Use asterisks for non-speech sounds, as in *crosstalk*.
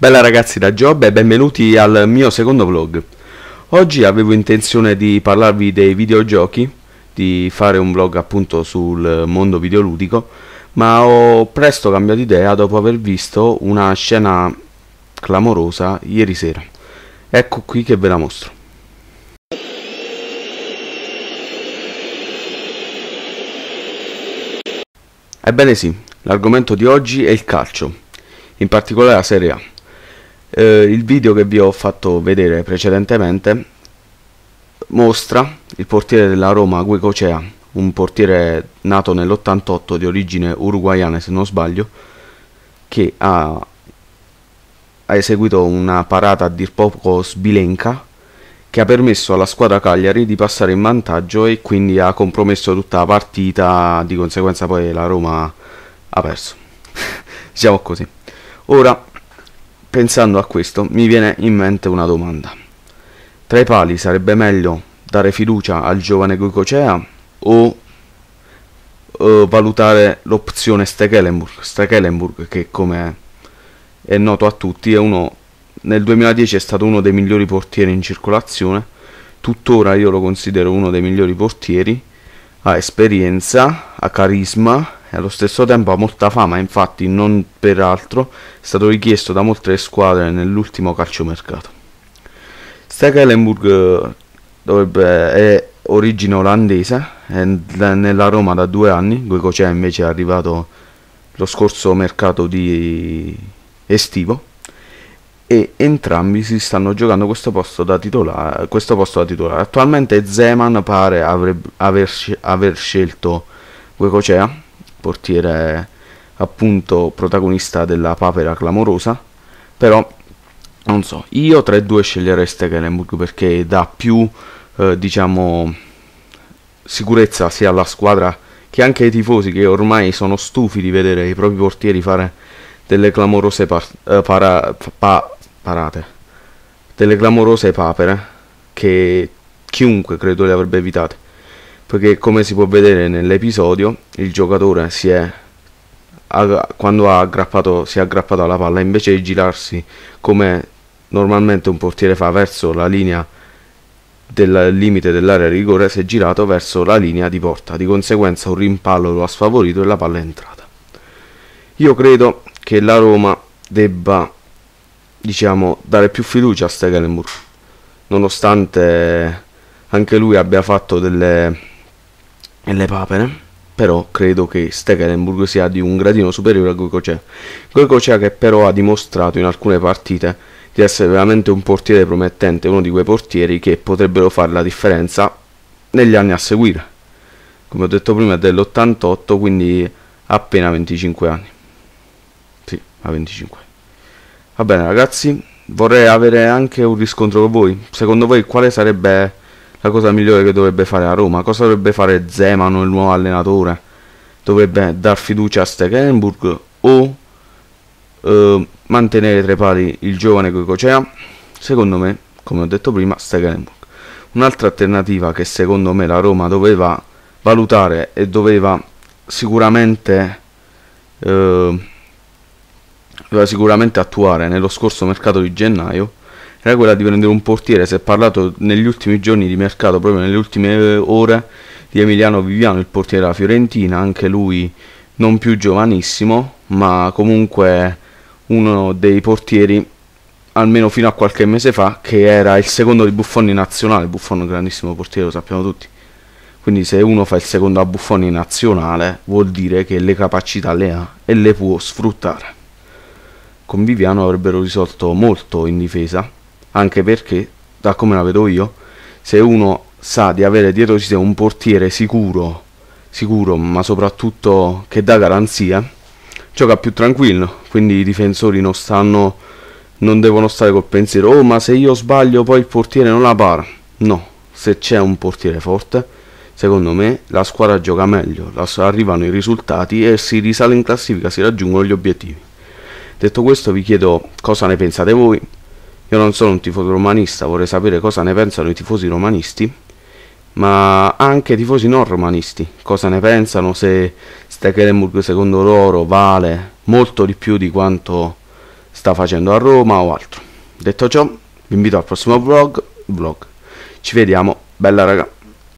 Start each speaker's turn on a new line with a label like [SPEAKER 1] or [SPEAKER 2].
[SPEAKER 1] Bella ragazzi da Job e benvenuti al mio secondo vlog. Oggi avevo intenzione di parlarvi dei videogiochi, di fare un vlog appunto sul mondo videoludico, ma ho presto cambiato idea dopo aver visto una scena clamorosa ieri sera. Ecco qui che ve la mostro. Ebbene sì, l'argomento di oggi è il calcio, in particolare la Serie A eh, il video che vi ho fatto vedere precedentemente mostra il portiere della Roma Guecocea un portiere nato nell'88 di origine uruguayana se non sbaglio che ha, ha eseguito una parata a dir poco sbilenca che ha permesso alla squadra Cagliari di passare in vantaggio e quindi ha compromesso tutta la partita, di conseguenza poi la Roma ha perso. *laughs* diciamo così. Ora Pensando a questo mi viene in mente una domanda. Tra i pali sarebbe meglio dare fiducia al giovane Goicocea o eh, valutare l'opzione Stekelenburg? Stekelenburg che come è noto a tutti è uno nel 2010 è stato uno dei migliori portieri in circolazione, tuttora io lo considero uno dei migliori portieri, ha esperienza, ha carisma, allo stesso tempo ha molta fama, infatti non per altro è stato richiesto da molte squadre nell'ultimo calciomercato. Stekelenburg eh, dovrebbe, è origine olandese, è nella Roma da due anni, Goicocea invece è arrivato lo scorso mercato di estivo e entrambi si stanno giocando questo posto da titolare. Posto da titolare. Attualmente Zeman pare avrebbe, aver, aver scelto Goicocea portiere appunto protagonista della papera clamorosa, però non so, io tra i due sceglierei Stekelenburg perché dà più eh, diciamo sicurezza sia alla squadra che anche ai tifosi che ormai sono stufi di vedere i propri portieri fare delle clamorose par eh, para pa parate delle clamorose papere che chiunque credo le avrebbe evitate perché come si può vedere nell'episodio il giocatore si è quando ha aggrappato, si è aggrappato alla palla invece di girarsi come normalmente un portiere fa verso la linea del limite dell'area rigore si è girato verso la linea di porta di conseguenza un rimpallo lo ha sfavorito e la palla è entrata io credo che la Roma debba diciamo dare più fiducia a Stegelenburg nonostante anche lui abbia fatto delle e le papere, però credo che Stekelenburg sia di un gradino superiore a Goicocea. Goicocea che però ha dimostrato in alcune partite di essere veramente un portiere promettente, uno di quei portieri che potrebbero fare la differenza negli anni a seguire. Come ho detto prima è dell'88, quindi appena 25 anni. Sì, a 25. Va bene ragazzi, vorrei avere anche un riscontro con voi. Secondo voi quale sarebbe la cosa migliore che dovrebbe fare la Roma. Cosa dovrebbe fare Zemano, il nuovo allenatore? Dovrebbe dar fiducia a Stekenburg o eh, mantenere tra i pali il giovane Goicocea? Secondo me, come ho detto prima, Stekenburg. Un'altra alternativa che secondo me la Roma doveva valutare e doveva sicuramente, eh, doveva sicuramente attuare nello scorso mercato di gennaio era quella di prendere un portiere. Si è parlato negli ultimi giorni di mercato, proprio nelle ultime eh, ore, di Emiliano Viviano, il portiere della Fiorentina, anche lui non più giovanissimo, ma comunque uno dei portieri almeno fino a qualche mese fa che era il secondo di Buffoni nazionale, Buffon grandissimo portiere, lo sappiamo tutti. Quindi se uno fa il secondo a Buffoni nazionale vuol dire che le capacità le ha e le può sfruttare. Con Viviano avrebbero risolto molto in difesa anche perché, da come la vedo io, se uno sa di avere dietro di sé un portiere sicuro, sicuro ma soprattutto che dà garanzia, gioca più tranquillo, quindi i difensori non stanno, non devono stare col pensiero, oh ma se io sbaglio poi il portiere non la para, no, se c'è un portiere forte, secondo me la squadra gioca meglio, arrivano i risultati e si risale in classifica, si raggiungono gli obiettivi. Detto questo vi chiedo cosa ne pensate voi, io non sono un tifoso romanista, vorrei sapere cosa ne pensano i tifosi romanisti, ma anche i tifosi non romanisti, cosa ne pensano se Stekelenburg secondo loro vale molto di più di quanto sta facendo a Roma o altro. Detto ciò, vi invito al prossimo vlog, vlog. Ci vediamo, bella raga.